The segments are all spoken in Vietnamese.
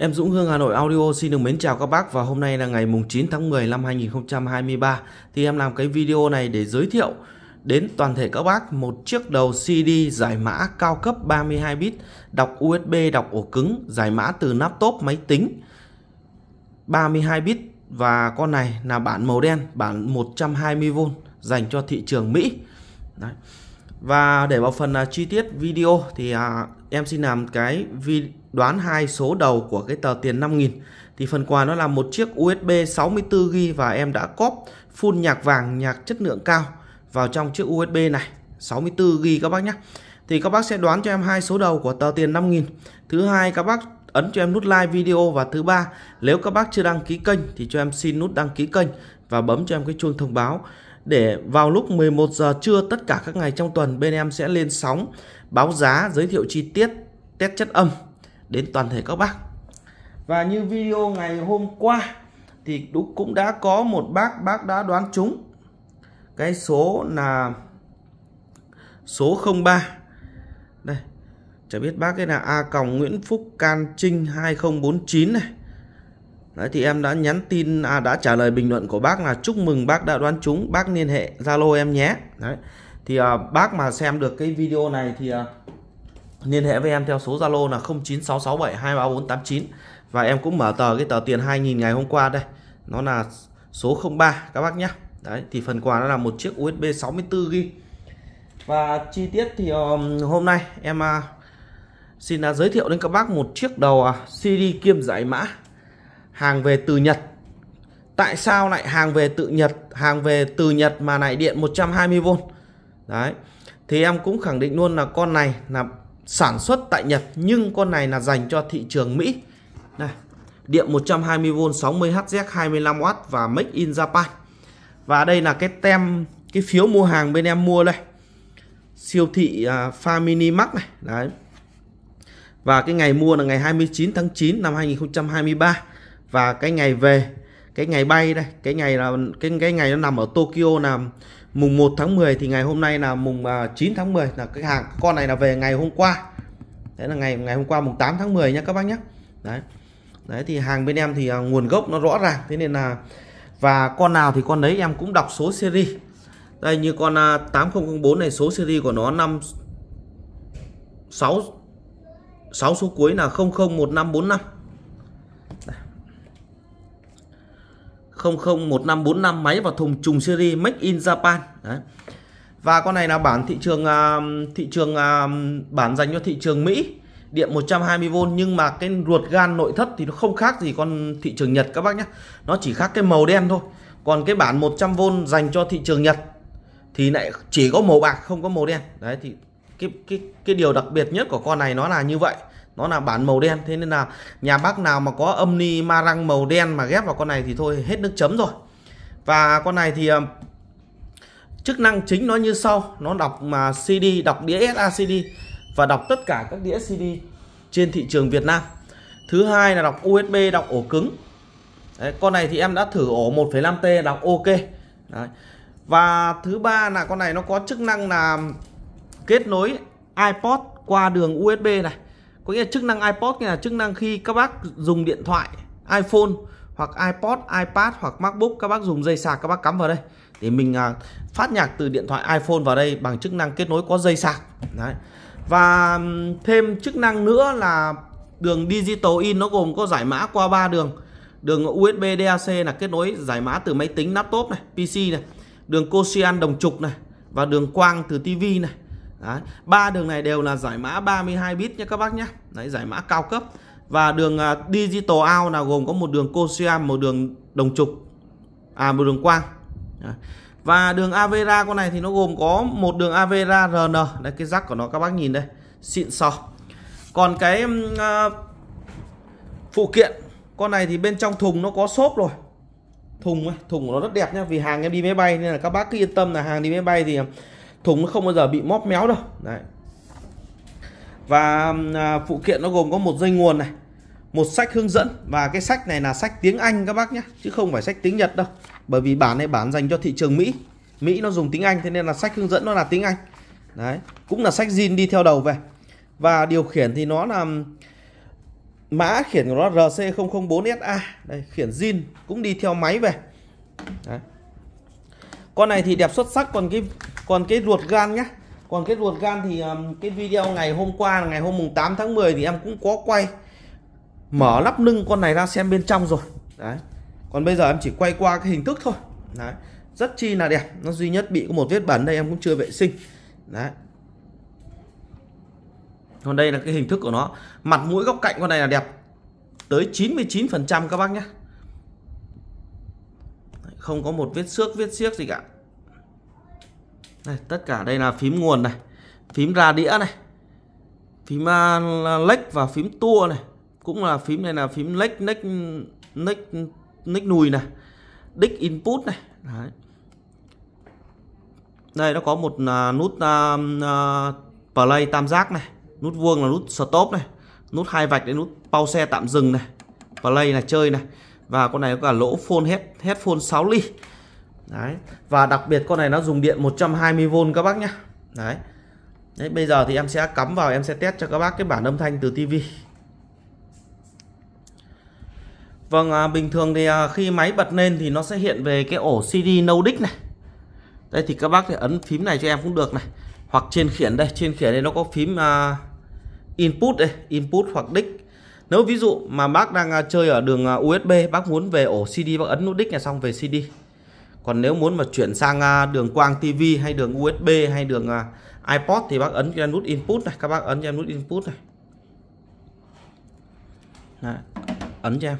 Em Dũng Hương Hà Nội Audio xin được mến chào các bác và hôm nay là ngày mùng 9 tháng 10 năm 2023 thì em làm cái video này để giới thiệu đến toàn thể các bác một chiếc đầu CD giải mã cao cấp 32 bit đọc USB đọc ổ cứng giải mã từ laptop máy tính 32 bit và con này là bản màu đen bản 120V dành cho thị trường Mỹ Đấy. và để vào phần uh, chi tiết video thì uh, em xin làm cái video đoán hai số đầu của cái tờ tiền 5.000 thì phần quà nó là một chiếc USB 64 g và em đã cóp full nhạc vàng nhạc chất lượng cao vào trong chiếc USB này 64 g các bác nhé thì các bác sẽ đoán cho em hai số đầu của tờ tiền 5.000 thứ hai các bác ấn cho em nút like video và thứ ba nếu các bác chưa đăng ký kênh thì cho em xin nút đăng ký kênh và bấm cho em cái chuông thông báo để vào lúc 11 giờ trưa tất cả các ngày trong tuần bên em sẽ lên sóng báo giá giới thiệu chi tiết test chất âm đến toàn thể các bác và như video ngày hôm qua thì cũng đã có một bác bác đã đoán trúng cái số là số 03 đây chả biết bác cái là A còng Nguyễn Phúc Can Trinh 2049 này Đấy thì em đã nhắn tin à, đã trả lời bình luận của bác là chúc mừng bác đã đoán trúng bác liên hệ Zalo em nhé Đấy thì à, bác mà xem được cái video này thì à, liên hệ với em theo số Zalo là 0966723489 và em cũng mở tờ cái tờ tiền 2000 ngày hôm qua đây nó là số 03 các bác nhá đấy thì phần quà nó là một chiếc USB 64 g và chi tiết thì hôm nay em à, xin à, giới thiệu đến các bác một chiếc đầu CD à, kiêm giải mã hàng về từ Nhật tại sao lại hàng về tự Nhật hàng về từ Nhật mà lại điện 120V đấy thì em cũng khẳng định luôn là con này là sản xuất tại Nhật nhưng con này là dành cho thị trường Mỹ. Này, điện 120V 60Hz 25W và Make in Japan. Và đây là cái tem cái phiếu mua hàng bên em mua đây. Siêu thị uh, à, Famini Max này, đấy. Và cái ngày mua là ngày 29 tháng 9 năm 2023 và cái ngày về, cái ngày bay đây, cái ngày là cái cái ngày nó nằm ở Tokyo là mùng 1 tháng 10 thì ngày hôm nay là mùng 9 à, tháng 10 là cái hàng con này là về ngày hôm qua đấy là ngày ngày hôm qua mùng 8 tháng 10 nhé các bác nhé đấy đấy thì hàng bên em thì à, nguồn gốc nó rõ ràng thế nên là và con nào thì con đấy em cũng đọc số series đây như con 8004 à, này số series của nó 5 6 6 số cuối là 001545 001545 máy vào thùng trùng series Make in Japan đấy. Và con này là bản thị trường um, thị trường um, bản dành cho thị trường Mỹ điện 120V nhưng mà cái ruột gan nội thất thì nó không khác gì con thị trường Nhật các bác nhé nó chỉ khác cái màu đen thôi còn cái bản 100V dành cho thị trường Nhật thì lại chỉ có màu bạc không có màu đen đấy thì cái cái cái điều đặc biệt nhất của con này nó là như vậy nó là bản màu đen thế nên là nhà bác nào mà có âm ni ma răng màu đen mà ghép vào con này thì thôi hết nước chấm rồi và con này thì ờ, chức năng chính nó như sau nó đọc mà CD đọc đĩa SACD và đọc tất cả các đĩa CD trên thị trường Việt Nam thứ hai là đọc USB đọc ổ cứng Đấy, con này thì em đã thử ổ 1,5T đọc ok Đấy. và thứ ba là con này nó có chức năng là kết nối iPod qua đường USB này có nghĩa là chức năng iPod nghĩa là chức năng khi các bác dùng điện thoại iPhone hoặc iPod, iPad hoặc MacBook các bác dùng dây sạc các bác cắm vào đây để mình à, phát nhạc từ điện thoại iPhone vào đây bằng chức năng kết nối có dây sạc đấy và thêm chức năng nữa là đường digital in nó gồm có giải mã qua ba đường đường USB DAC là kết nối giải mã từ máy tính laptop này PC này đường Cosian đồng trục này và đường quang từ TV này Đấy, ba đường này đều là giải mã 32 bit nha các bác nhé. Đấy giải mã cao cấp và đường uh, digital out là gồm có một đường Cosiam, một đường đồng trục à một đường quang. Đấy. Và đường Avera con này thì nó gồm có một đường Avera RN, đấy cái rắc của nó các bác nhìn đây, xịn sò. Còn cái uh, phụ kiện con này thì bên trong thùng nó có xốp rồi. Thùng ấy, thùng của nó rất đẹp nhá, vì hàng em đi máy bay nên là các bác cứ yên tâm là hàng đi máy bay thì thùng nó không bao giờ bị móp méo đâu đấy và à, phụ kiện nó gồm có một dây nguồn này một sách hướng dẫn và cái sách này là sách tiếng Anh các bác nhé chứ không phải sách tiếng Nhật đâu bởi vì bản này bản dành cho thị trường Mỹ Mỹ nó dùng tiếng Anh thế nên là sách hướng dẫn nó là tiếng Anh đấy cũng là sách zin đi theo đầu về và điều khiển thì nó là mã khiển của nó RC004SA đây khiển zin cũng đi theo máy về đấy. con này thì đẹp xuất sắc còn cái còn cái ruột gan nhá còn cái ruột gan thì cái video ngày hôm qua ngày hôm mùng 8 tháng 10 thì em cũng có quay mở lắp lưng con này ra xem bên trong rồi đấy còn bây giờ em chỉ quay qua cái hình thức thôi đấy rất chi là đẹp nó duy nhất bị có một vết bẩn đây em cũng chưa vệ sinh đấy còn đây là cái hình thức của nó mặt mũi góc cạnh con này là đẹp tới 99 phần trăm các bác nhé không có một vết xước vết xiếc gì cả đây, tất cả đây là phím nguồn này phím ra đĩa này phím à, lách và phím tua này cũng là phím này là phím lách lách lách lách nùi này đích input này Đấy. đây nó có một à, nút uh, play tam giác này nút vuông là nút stop này nút hai vạch đến nút pause xe tạm dừng này play là chơi này và con này có cả lỗ phone head headphone 6 ly Đấy. Và đặc biệt con này nó dùng điện 120V các bác nhé Đấy. Đấy bây giờ thì em sẽ cắm vào em sẽ test cho các bác cái bản âm thanh từ tivi Vâng à, bình thường thì à, khi máy bật lên thì nó sẽ hiện về cái ổ CD no đích này Đây thì các bác thì ấn phím này cho em cũng được này Hoặc trên khiển đây trên khiển đây nó có phím à, input đây input hoặc đích nếu ví dụ mà bác đang à, chơi ở đường à, USB bác muốn về ổ CD bác ấn nút đích này xong về CD còn nếu muốn mà chuyển sang à, đường quang TV hay đường USB hay đường à, iPod thì bác ấn cho em nút input này các bác ấn cho em nút input này Đấy, ấn cho em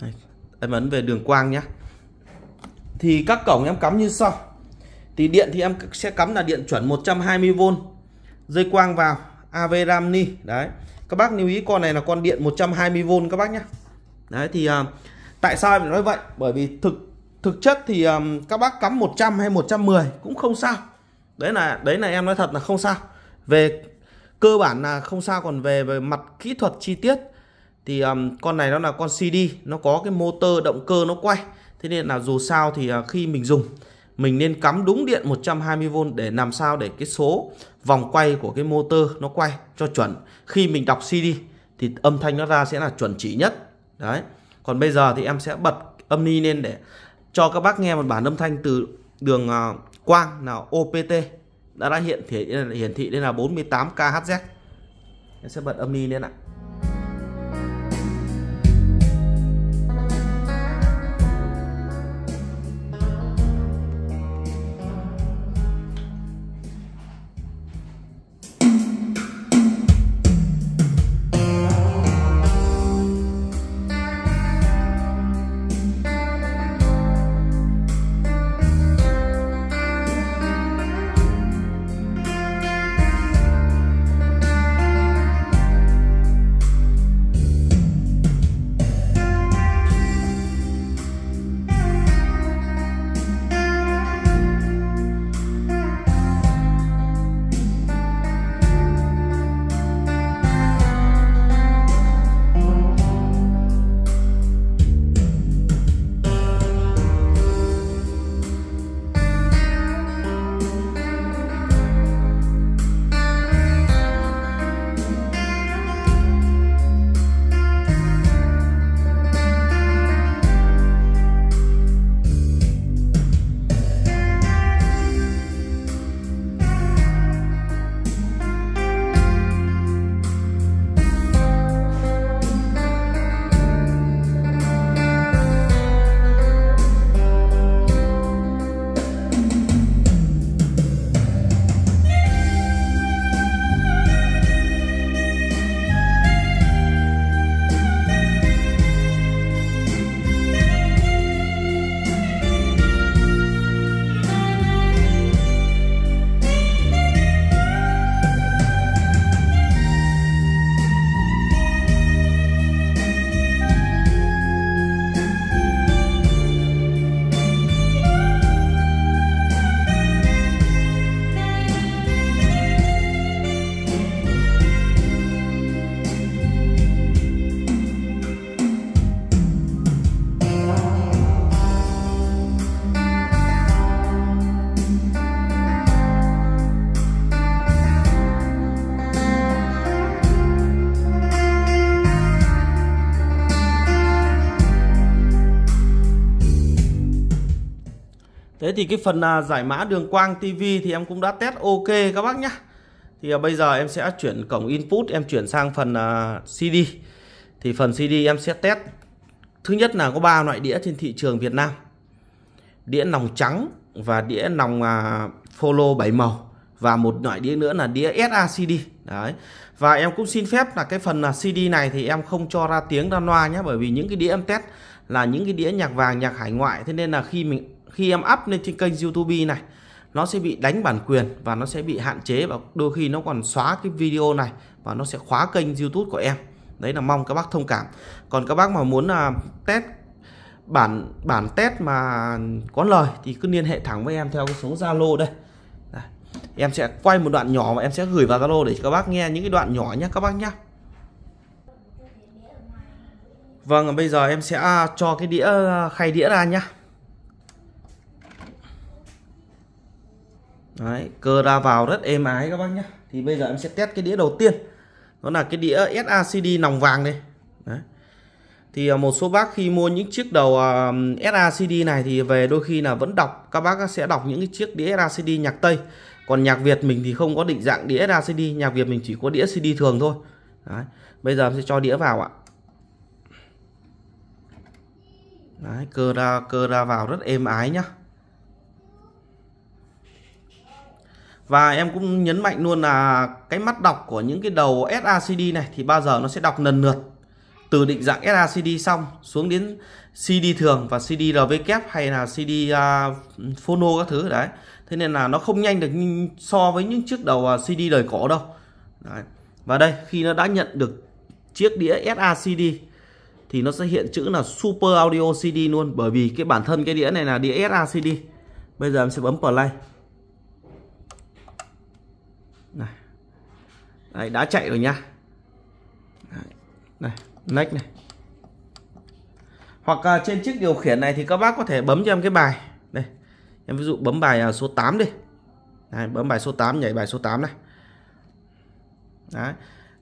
Đấy, em ấn về đường quang nhé thì các cổng em cắm như sau thì điện thì em sẽ cắm là điện chuẩn 120V dây quang vào AV Ramni đấy các bác lưu ý con này là con điện 120V các bác nhé đấy thì à, tại sao em nói vậy bởi vì thực thực chất thì um, các bác cắm 100 hay 110 cũng không sao đấy là đấy là em nói thật là không sao về cơ bản là không sao còn về về mặt kỹ thuật chi tiết thì um, con này nó là con CD nó có cái motor động cơ nó quay thế nên là dù sao thì uh, khi mình dùng mình nên cắm đúng điện 120V để làm sao để cái số vòng quay của cái motor nó quay cho chuẩn khi mình đọc CD thì âm thanh nó ra sẽ là chuẩn chỉ nhất đấy còn bây giờ thì em sẽ bật âm ni lên để cho các bác nghe một bản âm thanh từ đường à, quang là OPT đã, đã hiện thể hiển thị lên là 48 kHz. Em sẽ bật âm ni lên ạ. Thế thì cái phần à, giải mã đường quang TV thì em cũng đã test ok các bác nhé Thì à, bây giờ em sẽ chuyển cổng input em chuyển sang phần à, CD Thì phần CD em sẽ test Thứ nhất là có 3 loại đĩa trên thị trường Việt Nam Đĩa nòng trắng và đĩa nòng à, follow 7 màu Và một loại đĩa nữa là đĩa SACD Đấy Và em cũng xin phép là cái phần là CD này thì em không cho ra tiếng ra loa nhé Bởi vì những cái đĩa em test là những cái đĩa nhạc vàng nhạc hải ngoại Thế nên là khi mình khi em up lên trên kênh YouTube này nó sẽ bị đánh bản quyền và nó sẽ bị hạn chế và đôi khi nó còn xóa cái video này và nó sẽ khóa kênh YouTube của em đấy là mong các bác thông cảm còn các bác mà muốn uh, test bản bản test mà có lời thì cứ liên hệ thẳng với em theo cái số Zalo đây em sẽ quay một đoạn nhỏ và em sẽ gửi vào Zalo để các bác nghe những cái đoạn nhỏ nhé các bác nhé Vâng bây giờ em sẽ à, cho cái đĩa à, khay đĩa ra nhá Đấy, cơ ra vào rất êm ái các bác nhé Thì bây giờ em sẽ test cái đĩa đầu tiên Đó là cái đĩa SACD nòng vàng đây Đấy. Thì à, một số bác khi mua những chiếc đầu à, SACD này thì về đôi khi là vẫn đọc Các bác sẽ đọc những cái chiếc đĩa SACD nhạc Tây Còn nhạc Việt mình thì không có định dạng đĩa SACD Nhạc Việt mình chỉ có đĩa CD thường thôi Đấy. Bây giờ em sẽ cho đĩa vào ạ Đấy, cơ ra cơ ra vào rất êm ái nhá và em cũng nhấn mạnh luôn là cái mắt đọc của những cái đầu SACD này thì bao giờ nó sẽ đọc lần lượt từ định dạng SACD xong xuống đến CD thường và CD RV hay là CD uh, à, phono các thứ đấy thế nên là nó không nhanh được so với những chiếc đầu à, CD đời cổ đâu đấy. và đây khi nó đã nhận được chiếc đĩa SACD thì nó sẽ hiện chữ là Super Audio CD luôn bởi vì cái bản thân cái đĩa này là đĩa SACD bây giờ em sẽ bấm play Đấy, đã chạy rồi nhá Đấy, này next này hoặc à, trên chiếc điều khiển này thì các bác có thể bấm cho em cái bài đây em ví dụ bấm bài à, số 8 đi Đấy, bấm bài số 8 nhảy bài số 8 này Đấy.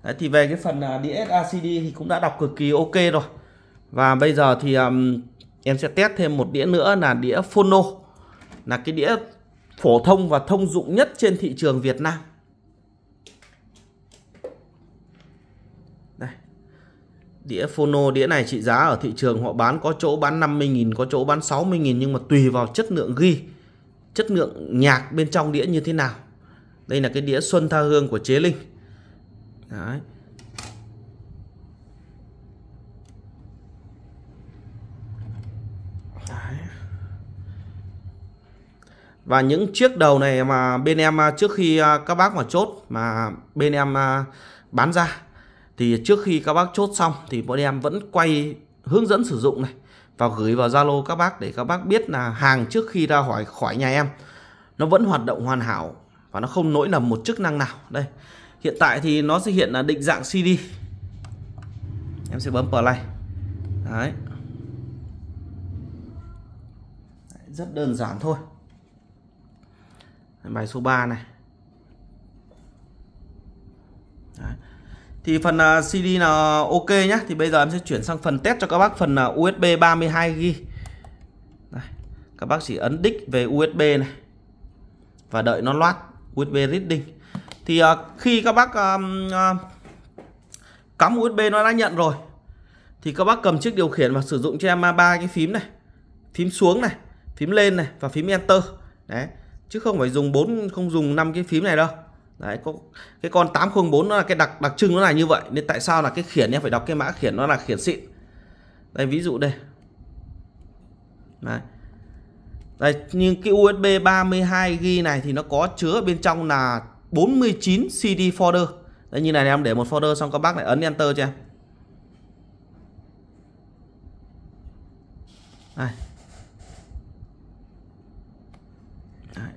Đấy, thì về cái phần uh, đĩa ACD thì cũng đã đọc cực kỳ ok rồi và bây giờ thì um, em sẽ test thêm một đĩa nữa là đĩa phono là cái đĩa phổ thông và thông dụng nhất trên thị trường Việt Nam đĩa phono đĩa này trị giá ở thị trường họ bán có chỗ bán 50.000 có chỗ bán 60.000 nhưng mà tùy vào chất lượng ghi chất lượng nhạc bên trong đĩa như thế nào đây là cái đĩa Xuân Tha Hương của Chế Linh Đấy. Đấy. Và những chiếc đầu này mà bên em à, trước khi à, các bác mà chốt mà bên em à, bán ra thì trước khi các bác chốt xong thì bọn em vẫn quay hướng dẫn sử dụng này và gửi vào Zalo các bác để các bác biết là hàng trước khi ra khỏi khỏi nhà em nó vẫn hoạt động hoàn hảo và nó không lỗi lầm một chức năng nào đây hiện tại thì nó sẽ hiện là định dạng CD em sẽ bấm play đấy rất đơn giản thôi bài số 3 này Đấy thì phần à, CD là ok nhé thì bây giờ em sẽ chuyển sang phần test cho các bác phần à, USB 32GB các bác chỉ ấn đích về USB này và đợi nó loát USB reading thì à, khi các bác cắm USB nó đã nhận rồi thì các bác cầm chiếc điều khiển và sử dụng cho em ba cái phím này phím xuống này phím lên này và phím enter đấy chứ không phải dùng bốn không dùng năm cái phím này đâu Đấy, có cái con 804 nó là cái đặc đặc trưng nó là như vậy nên tại sao là cái khiển em phải đọc cái mã khiển nó là khiển xịn đây ví dụ đây Đấy. Đây, nhưng cái USB 32 g này thì nó có chứa bên trong là 49 CD folder. Đây như này, em để một folder xong các bác lại ấn enter cho em. Đây,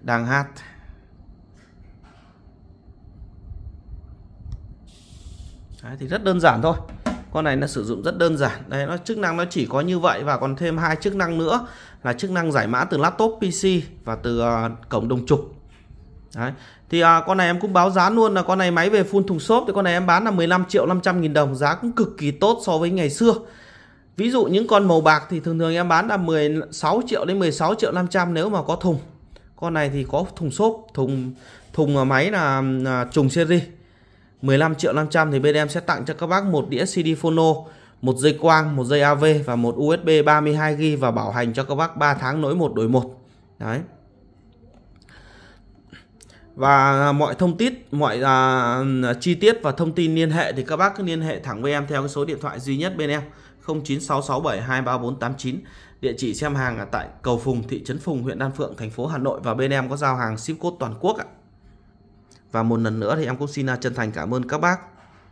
đang hát. Đấy, thì rất đơn giản thôi con này nó sử dụng rất đơn giản đây nó chức năng nó chỉ có như vậy và còn thêm hai chức năng nữa là chức năng giải mã từ laptop PC và từ uh, cổng đồng trục Đấy. Thì à, con này em cũng báo giá luôn là con này máy về phun thùng xốp thì con này em bán là 15 triệu 500 nghìn đồng giá cũng cực kỳ tốt so với ngày xưa Ví dụ những con màu bạc thì thường thường em bán là 16 triệu đến 16 triệu 500 nếu mà có thùng Con này thì có thùng xốp, thùng thùng ờ, máy là, là trùng series 15 triệu 500 thì bên em sẽ tặng cho các bác một đĩa CD phono, một dây quang, một dây AV và một USB 32GB và bảo hành cho các bác 3 tháng nối một đổi một. Đấy. Và mọi thông tin, mọi à, chi tiết và thông tin liên hệ thì các bác cứ liên hệ thẳng với em theo cái số điện thoại duy nhất bên em 0966723489. Địa chỉ xem hàng ở tại Cầu Phùng, thị trấn Phùng, huyện Đan Phượng, thành phố Hà Nội và bên em có giao hàng ship code toàn quốc ạ. Và một lần nữa thì em cũng xin à, chân thành cảm ơn các bác